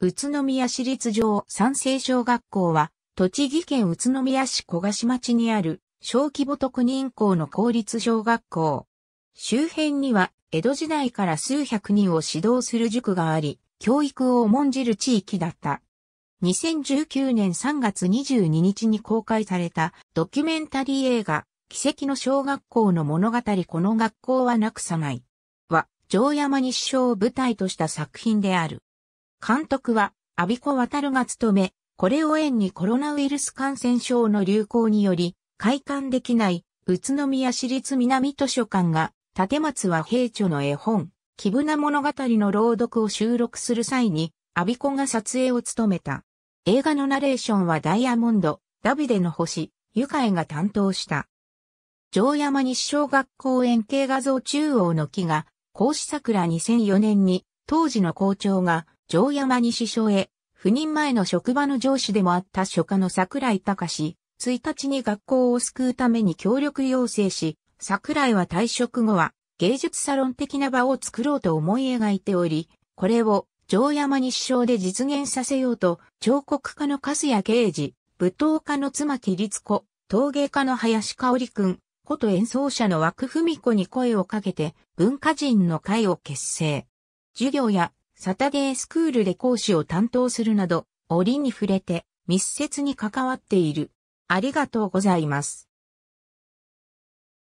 宇都宮市立城三聖小学校は、栃木県宇都宮市小菓子町にある、小規模特任校の公立小学校。周辺には、江戸時代から数百人を指導する塾があり、教育を重んじる地域だった。2019年3月22日に公開されたドキュメンタリー映画、奇跡の小学校の物語この学校はなくさない。は、城山西小を舞台とした作品である。監督は、アビコ渡が務め、これを縁にコロナウイルス感染症の流行により、開館できない、宇都宮市立南図書館が、立松は平著の絵本、木舟物語の朗読を収録する際に、アビコが撮影を務めた。映画のナレーションはダイヤモンド、ダビデの星、ユカエが担当した。城山西小学校園形画像中央の木が、孔子桜2004年に、当時の校長が城山西署へ、赴任前の職場の上司でもあった書家の桜井隆1日に学校を救うために協力要請し、桜井は退職後は芸術サロン的な場を作ろうと思い描いており、これを城山西署で実現させようと、彫刻家の粕谷刑事、舞踏家の妻木律子、陶芸家の林香織くん、こと演奏者の枠文子に声をかけて、文化人の会を結成。授業やサタデースクールで講師を担当するなど、折に触れて密接に関わっている。ありがとうございます。